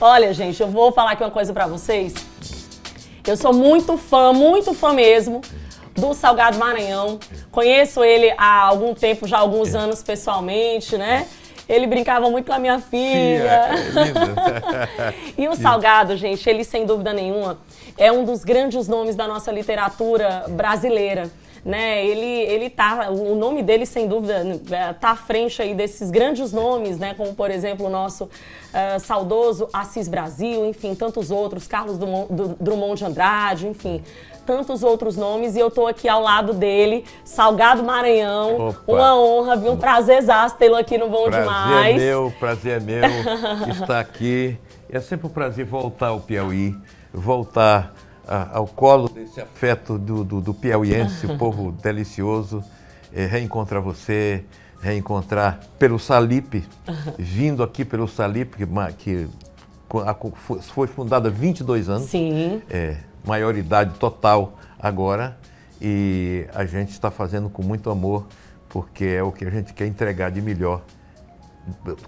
Olha, gente, eu vou falar aqui uma coisa para vocês. Eu sou muito fã, muito fã mesmo do Salgado Maranhão. Conheço ele há algum tempo, já há alguns é. anos pessoalmente, né? Ele brincava muito com a minha filha. é e o Salgado, gente, ele sem dúvida nenhuma é um dos grandes nomes da nossa literatura brasileira né? Ele, ele tá, o nome dele, sem dúvida, né, tá à frente aí desses grandes nomes, né? Como, por exemplo, o nosso uh, saudoso Assis Brasil, enfim, tantos outros, Carlos Dumont, Drummond de Andrade, enfim, tantos outros nomes. E eu tô aqui ao lado dele, Salgado Maranhão. Opa. Uma honra, viu? Um exato tê-lo aqui no Bom prazer Demais. É meu, prazer é meu estar aqui. É sempre um prazer voltar ao Piauí, voltar ao colo desse afeto do, do, do piauiense, o povo delicioso, é, reencontrar você, reencontrar pelo Salipe, vindo aqui pelo Salipe, que, que a, foi fundada há 22 anos. Sim. É, maioridade total agora. E a gente está fazendo com muito amor, porque é o que a gente quer entregar de melhor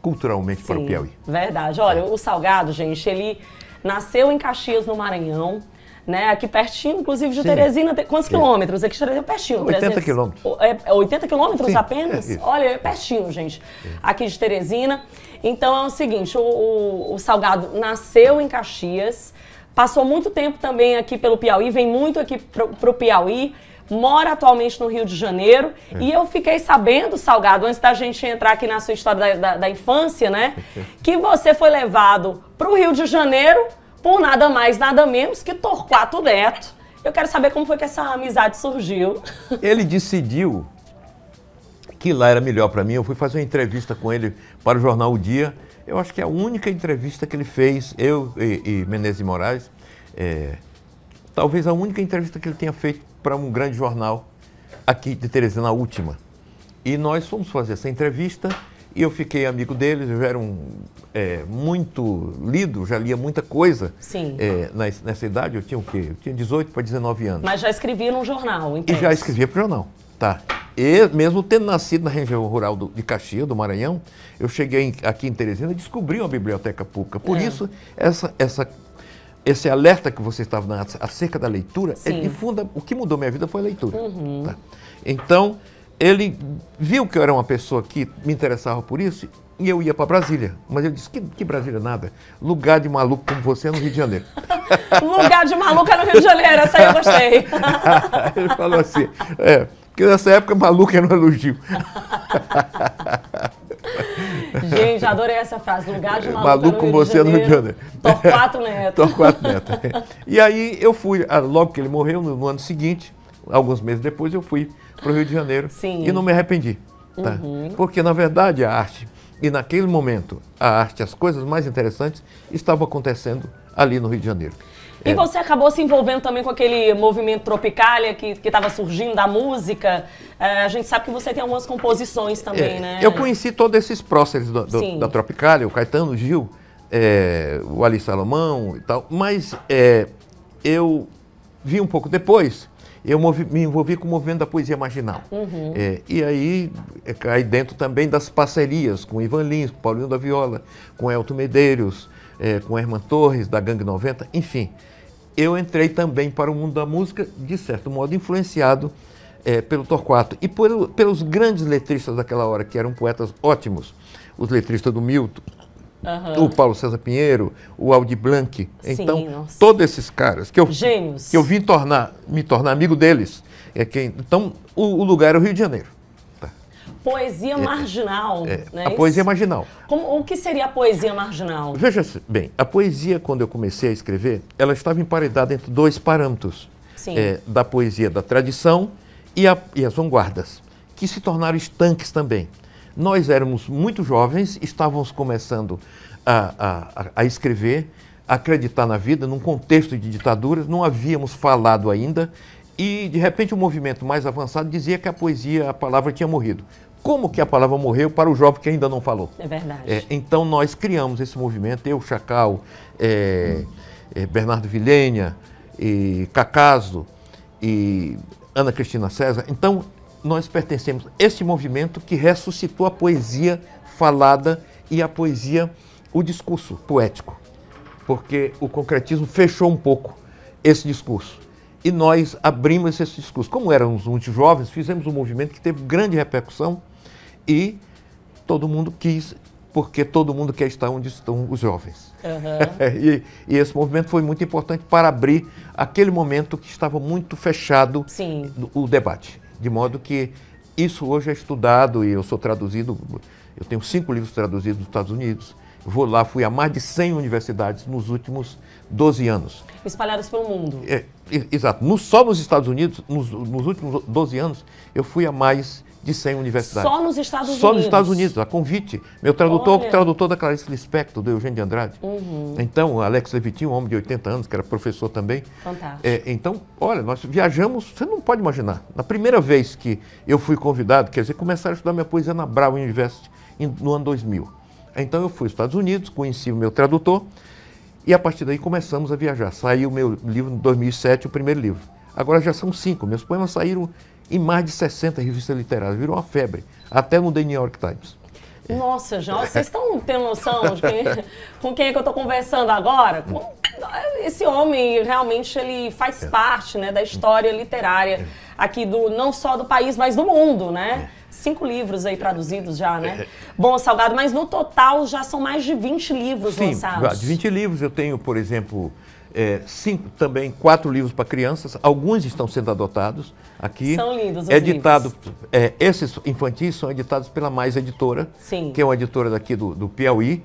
culturalmente Sim, para o Piauí. Verdade. Olha, é. o Salgado, gente, ele nasceu em Caxias, no Maranhão né? Aqui pertinho, inclusive de Sim. Teresina, quantos quilômetros? Aqui de Teresina é pertinho. 80 300, quilômetros. É, 80 é quilômetros Sim, apenas? É Olha, é pertinho, gente. É. Aqui de Teresina. Então é o seguinte, o, o, o Salgado nasceu em Caxias, passou muito tempo também aqui pelo Piauí, vem muito aqui para o Piauí mora atualmente no Rio de Janeiro. É. E eu fiquei sabendo, Salgado, antes da gente entrar aqui na sua história da, da, da infância, né? que você foi levado para o Rio de Janeiro por nada mais, nada menos que Torquato Neto. Eu quero saber como foi que essa amizade surgiu. Ele decidiu que lá era melhor para mim. Eu fui fazer uma entrevista com ele para o jornal O Dia. Eu acho que é a única entrevista que ele fez, eu e, e Menezes de Moraes, é, talvez a única entrevista que ele tenha feito para um grande jornal aqui de Teresina, a última. E nós fomos fazer essa entrevista e eu fiquei amigo deles, eu já era um, é, muito lido, já lia muita coisa. Sim. É, nessa, nessa idade, eu tinha o quê? Eu tinha 18 para 19 anos. Mas já escrevia num jornal, então. E já escrevia para o jornal, tá. E mesmo tendo nascido na região rural do, de Caxias, do Maranhão, eu cheguei em, aqui em Teresina e descobri uma biblioteca pública. Por é. isso, essa, essa esse alerta que você estava dando acerca da leitura é Sim. é de funda. O que mudou minha vida foi a leitura. Uhum. Tá? Então, ele viu que eu era uma pessoa que me interessava por isso e eu ia para Brasília. Mas eu disse: que, que Brasília nada? Lugar de maluco como você é no Rio de Janeiro. Lugar de maluco é no Rio de Janeiro, essa aí eu gostei. ele falou assim: é, porque nessa época maluco era um elogio. Gente, adorei essa frase. Lugar de maluco. Maluco com você é no Rio de Janeiro. Torquato Neto. Torquato Neto. E aí eu fui, ah, logo que ele morreu, no ano seguinte, alguns meses depois, eu fui para o Rio de Janeiro Sim. e não me arrependi. Tá? Uhum. Porque, na verdade, a arte, e naquele momento, a arte, as coisas mais interessantes estavam acontecendo ali no Rio de Janeiro. E é. você acabou se envolvendo também com aquele movimento Tropicália que estava surgindo da música. É, a gente sabe que você tem algumas composições também, é. né? Eu conheci todos esses próceres do, do, da Tropicália, o Caetano o Gil, é, o Ali Salomão e tal. Mas é, eu vi um pouco depois eu movi, me envolvi com o movimento da poesia marginal. Uhum. É, e aí é, cai dentro também das parcerias com Ivan Lins, com Paulinho da Viola, com Elton Medeiros, é, com Herman Torres, da Gangue 90, enfim. Eu entrei também para o mundo da música, de certo modo influenciado é, pelo Torquato e por, pelos grandes letristas daquela hora, que eram poetas ótimos, os letristas do Milton, Uhum. o Paulo César Pinheiro, o Aldi Blanc. Sim, então, nossa. todos esses caras que eu, Gênios. que eu vim tornar, me tornar amigo deles. É quem, então, o, o lugar é o Rio de Janeiro. Tá. Poesia é, é. marginal. É, é A Isso? poesia é marginal. Como, o que seria a poesia marginal? Veja bem, a poesia, quando eu comecei a escrever, ela estava emparedada entre dois parâmetros. É, da poesia da tradição e, a, e as vanguardas, que se tornaram estanques também. Nós éramos muito jovens, estávamos começando a, a, a escrever, a acreditar na vida, num contexto de ditaduras, não havíamos falado ainda, e de repente o um movimento mais avançado dizia que a poesia, a palavra tinha morrido. Como que a palavra morreu para o jovem que ainda não falou? É verdade. É, então nós criamos esse movimento, eu, Chacal, é, é, Bernardo Vilhena, e Cacaso e Ana Cristina César. Então nós pertencemos a esse movimento que ressuscitou a poesia falada e a poesia, o discurso poético, porque o concretismo fechou um pouco esse discurso. E nós abrimos esse discurso. Como éramos muito jovens, fizemos um movimento que teve grande repercussão e todo mundo quis, porque todo mundo quer estar onde estão os jovens. Uhum. e, e, esse movimento foi muito importante para abrir aquele momento que estava muito fechado Sim. o debate. De modo que isso hoje é estudado e eu sou traduzido, eu tenho cinco livros traduzidos dos Estados Unidos. Vou lá, fui a mais de 100 universidades nos últimos 12 anos. espalhadas pelo mundo. É, exato. No, só nos Estados Unidos, nos, nos últimos 12 anos, eu fui a mais de 100 universidades. Só nos Estados Unidos? Só nos Estados Unidos, a convite. Meu tradutor, Olha. tradutor da Clarice Lispector, do Eugênio de Andrade. Uhum. Então, Alex Levitin, um homem de 80 anos, que era professor também. Fantástico. É, então, olha, nós viajamos, você não pode imaginar. Na primeira vez que eu fui convidado, quer dizer, começaram a estudar minha poesia na Brown University no ano 2000. Então, eu fui aos Estados Unidos, conheci o meu tradutor e a partir daí começamos a viajar. Saiu o meu livro em 2007, o primeiro livro. Agora já são cinco. Meus poemas saíram e mais de 60 revistas literárias. Virou uma febre, até no The New York Times. Nossa, já, vocês estão tendo noção de quem, com quem é que eu estou conversando agora? Com, esse homem realmente ele faz é. parte né, da história literária é. aqui do não só do país, mas do mundo, né? É. Cinco livros aí traduzidos já, né? Bom, Salgado, mas no total já são mais de 20 livros Sim, lançados. De 20 livros eu tenho, por exemplo, é, cinco, também quatro livros para crianças, alguns estão sendo adotados aqui. São lindos os editado, é, esses infantis são editados pela Mais Editora, Sim. que é uma editora daqui do, do Piauí,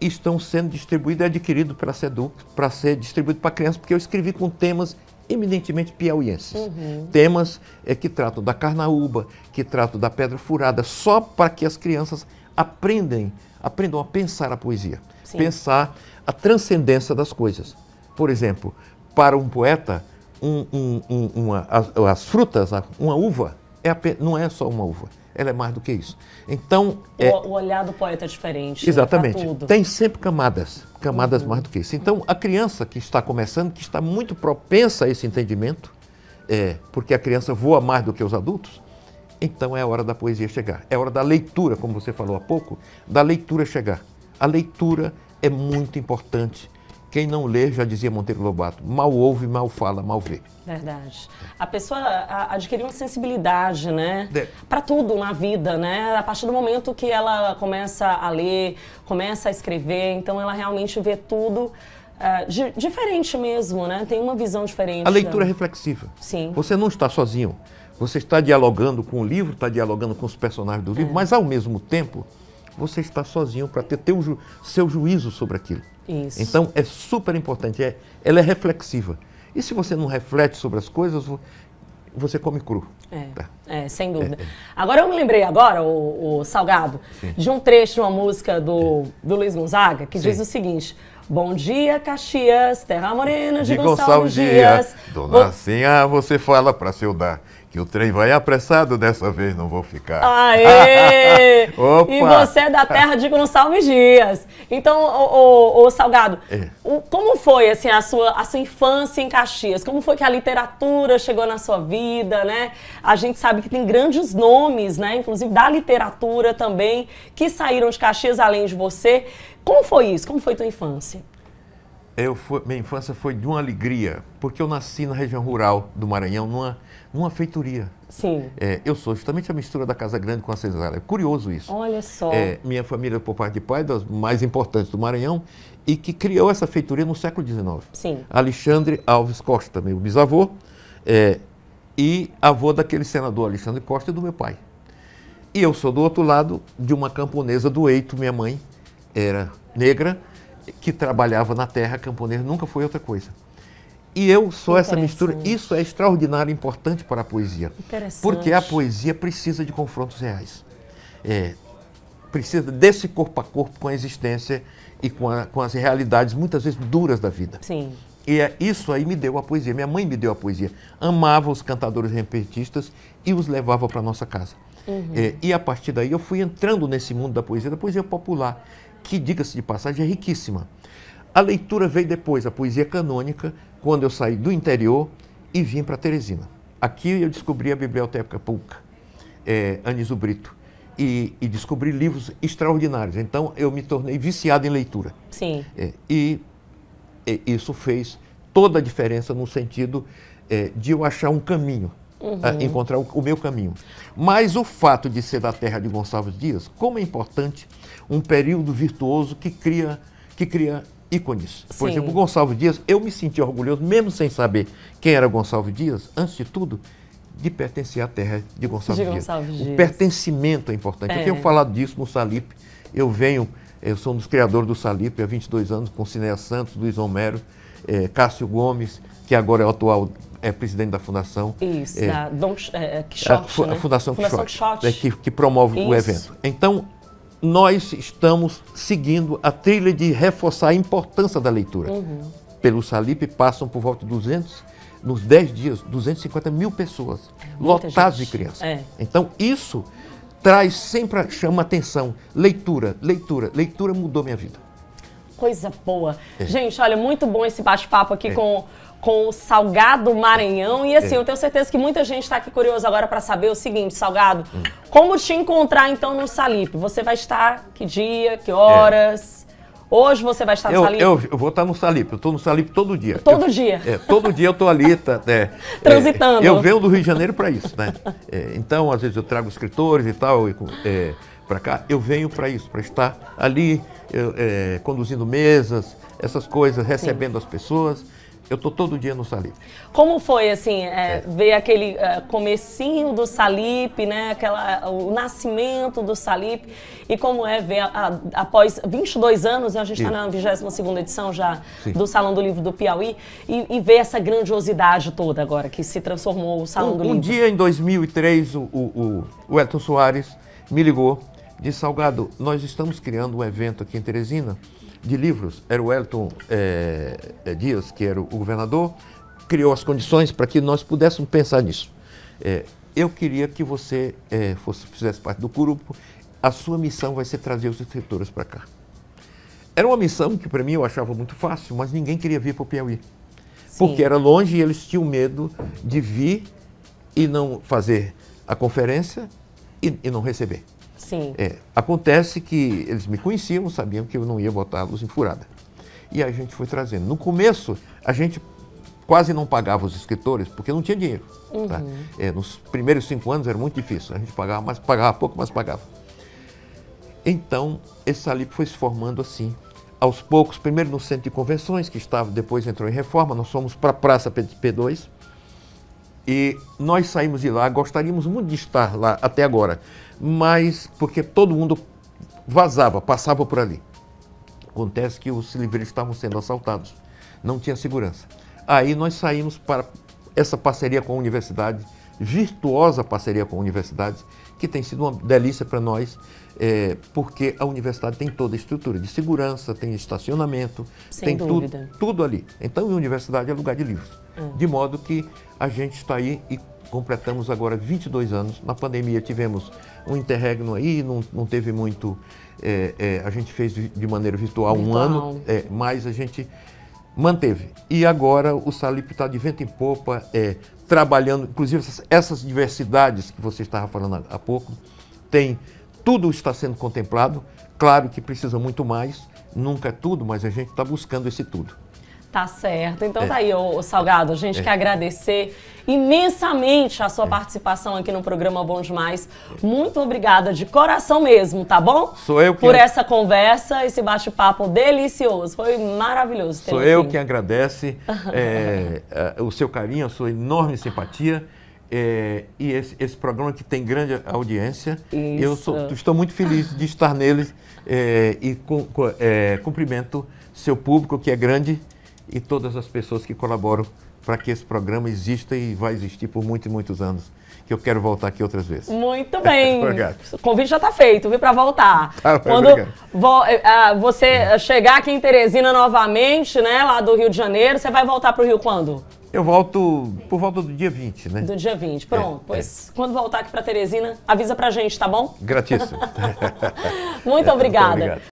e estão sendo distribuídos e adquiridos pela SEDUC para ser distribuído para crianças, porque eu escrevi com temas eminentemente piauienses. Uhum. Temas é, que tratam da carnaúba, que tratam da pedra furada, só para que as crianças aprendem, aprendam a pensar a poesia, Sim. pensar a transcendência das coisas. Por exemplo, para um poeta, um, um, um, uma, as, as, frutas, uma uva, é apenas, não é só uma uva, ela é mais do que isso. Então. O, é, o olhar do poeta é diferente. Né, Exatamente. Né? Tem sempre camadas, camadas uhum. mais do que isso. Então, a criança que está começando, que está muito propensa a esse entendimento, é, porque a criança voa mais do que os adultos, então é a hora da poesia chegar. É a hora da leitura, como você falou há pouco, da leitura chegar. A leitura é muito importante quem não lê, já dizia Monteiro Lobato, mal ouve, mal fala, mal vê. Verdade. A pessoa adquiriu uma sensibilidade, né? De... Para tudo na vida, né? A partir do momento que ela começa a ler, começa a escrever, então ela realmente vê tudo Uh, di diferente mesmo, né? Tem uma visão diferente. A né? leitura é reflexiva. Sim. Você não está sozinho. Você está dialogando com o livro, está dialogando com os personagens do livro, é. mas ao mesmo tempo você está sozinho para ter, ju seu juízo sobre aquilo. Isso. Então é super importante, é, ela é reflexiva. E se você não reflete sobre as coisas, você come cru. É, tá. é sem é, dúvida. É, é. Agora eu me lembrei agora, o, o Salgado, Sim. de um trecho de uma música do, do Luiz Gonzaga que Sim. diz o seguinte. Bom dia, Caxias, terra morena de, de Gonçalves, Gonçalves Dias. Dona Bo... você fala pra seu dar que o trem vai apressado dessa vez, não vou ficar. Aê! e você é da terra de Gonçalves Dias. Então, o Salgado, é. o, como foi assim, a, sua, a sua infância em Caxias? Como foi que a literatura chegou na sua vida, né? A gente sabe que tem grandes nomes, né? Inclusive da literatura também, que saíram de Caxias além de você. Como foi isso? Como foi tua infância? eu fui, minha infância foi de uma alegria, porque eu nasci na região rural do Maranhão, numa, numa feitoria. Sim. É, eu sou justamente a mistura da Casa Grande com a Senzala. É curioso isso. Olha só. É, minha família, por parte de pai, das mais importantes do Maranhão, e que criou essa feitoria no século XIX. Sim. Alexandre Alves Costa, meu bisavô, é, e avô daquele senador Alexandre Costa e do meu pai. E eu sou do outro lado de uma camponesa do Eito, minha mãe era negra, que trabalhava na terra camponesa, nunca foi outra coisa. E eu sou essa mistura. Isso é extraordinário e importante para a poesia. Porque a poesia precisa de confrontos reais. É, precisa desse corpo a corpo com a existência e com, a, com as realidades, muitas vezes, duras da vida. Sim. E é, isso aí me deu a poesia. Minha mãe me deu a poesia. Amava os cantadores repentistas e os levava para nossa casa. Uhum. É, e a partir daí eu fui entrando nesse mundo da poesia, da poesia popular, que, diga-se de passagem, é riquíssima. A leitura veio depois, a poesia canônica, quando eu saí do interior e vim para Teresina. Aqui eu descobri a Biblioteca Pública, é, Aniso Brito, e, e, descobri livros extraordinários. Então eu me tornei viciado em leitura. Sim. É, e, e é, isso fez toda a diferença no sentido é, de eu achar um caminho uhum. encontrar o, o, meu caminho. Mas o fato de ser da terra de Gonçalves Dias, como é importante um período virtuoso que cria, que cria ícones. Por Sim. exemplo, Gonçalves Dias, eu me senti orgulhoso, mesmo sem saber quem era Gonçalves Dias, antes de tudo, de pertencer à terra de Gonçalves, de Gonçalves Dias. Dias. O pertencimento é importante. É. Eu tenho falado disso no Salipe. Eu venho, eu sou um dos criadores do Salipe há 22 anos, com Cineia Santos, Luiz Homero, eh, Cássio Gomes, que agora é o atual é presidente da fundação. Isso, é, da Don é, é, Quixote. A, né? a Fundação, fundação Quixote, Quixote. É, que, que, promove Isso. o evento. Então, nós estamos seguindo a trilha de reforçar a importância da leitura. Uhum. Pelo Salipe passam por volta de 200, nos 10 dias, 250 mil pessoas, é, lotadas de crianças. É. Então, isso traz sempre, chama atenção. Leitura, leitura, leitura mudou minha vida. Coisa boa. É. Gente, olha, muito bom esse bate-papo aqui é. com com o Salgado Maranhão. E assim, é. eu tenho certeza que muita gente está aqui curiosa agora para saber o seguinte, Salgado, hum. como te encontrar então no Salipe? Você vai estar que dia, que é. horas? É. Hoje você vai estar no eu, Salipe? Eu, eu, vou estar no Salipe, eu estou no Salipe todo dia. Todo eu, dia? É, todo dia eu estou ali, tá, né? é, transitando. eu venho do Rio de Janeiro para isso, né? É, então, às vezes eu trago escritores e tal, e, é, para cá, eu venho para isso, para estar ali, conduzindo mesas, essas coisas, recebendo Sim. as pessoas. Eu tô todo dia no Salip. Como foi, assim, é, é, ver aquele é, comecinho do Salip, né? Aquela, o nascimento do Salip. E como é ver, a, a, após 22 anos, né? a gente está na 22ª edição já Sim. do Salão do Livro do Piauí, e, e, ver essa grandiosidade toda agora que se transformou o Salão um, do um Livro. Um dia, em 2003, o, o, o Elton Soares me ligou de Salgado, nós estamos criando um evento aqui em Teresina de livros. Era o Elton é, Dias, que era o governador, criou as condições para que nós pudéssemos pensar nisso. É, eu queria que você é, fosse, fizesse parte do grupo. A sua missão vai ser trazer os escritores para cá. Era uma missão que para mim eu achava muito fácil, mas ninguém queria vir para o Piauí. Sim. Porque era longe e eles tinham medo de vir e não fazer a conferência e, e não receber. Sim. É, acontece que eles me conheciam, sabiam que eu não ia botar a luz em furada. E a gente foi trazendo. No começo, a gente quase não pagava os escritores porque não tinha dinheiro. Tá? Uhum. Tá? É, nos primeiros cinco anos era muito difícil. A gente pagava, mas pagava pouco, mas pagava. Então, esse Salip foi se formando assim. Aos poucos, primeiro no centro de convenções, que estava, depois entrou em reforma, nós fomos para a Praça P2, e nós saímos de lá, gostaríamos muito de estar lá até agora, mas porque todo mundo vazava, passava por ali. Acontece que os livreiros estavam sendo assaltados, não tinha segurança. Aí nós saímos para essa parceria com a universidade, virtuosa parceria com universidades, que tem sido uma delícia para nós. É, porque a universidade tem toda a estrutura de segurança, tem estacionamento, Sem tem tudo ali. Então, a universidade é lugar de livros. Hum. De modo que a gente está aí e completamos agora 22 anos. Na pandemia tivemos um interregno aí, não, não teve muito. É, é, a gente fez de maneira virtual, virtual. um ano, é, mas a gente manteve. E agora o Salip está de vento em popa, é, trabalhando, inclusive essas, essas, diversidades que você estava falando há pouco, tem tudo está sendo contemplado, claro que precisa muito mais, nunca é tudo, mas a gente está buscando esse tudo. Tá certo. Então é. tá aí, ô, Salgado, a gente é. quer agradecer imensamente a sua é. participação aqui no programa Bom Demais. Muito obrigada de coração mesmo, tá bom? Sou eu que por essa conversa, esse bate-papo delicioso. Foi maravilhoso. Sou eu que agradece eh, eh, o seu carinho, a sua enorme simpatia. É, e esse, esse, programa que tem grande audiência. Isso. Eu sou, estou muito feliz de estar neles é, e com, com, é, cumprimento seu público, que é grande e todas as pessoas que colaboram para que esse programa exista e vai existir por muitos e muitos anos. Que eu quero voltar aqui outras vezes. Muito bem. obrigado. O convite já está feito, viu, para voltar. Tá, Quando vo, eh, ah, você chegar aqui em Teresina novamente, né, lá do Rio de Janeiro, você vai voltar para o Rio quando? Eu volto por volta do dia 20, né? Do dia 20, pronto. É, pois é. quando voltar aqui para Teresina, avisa pra gente, tá bom? Gratíssimo. muito, é, obrigada. muito obrigada.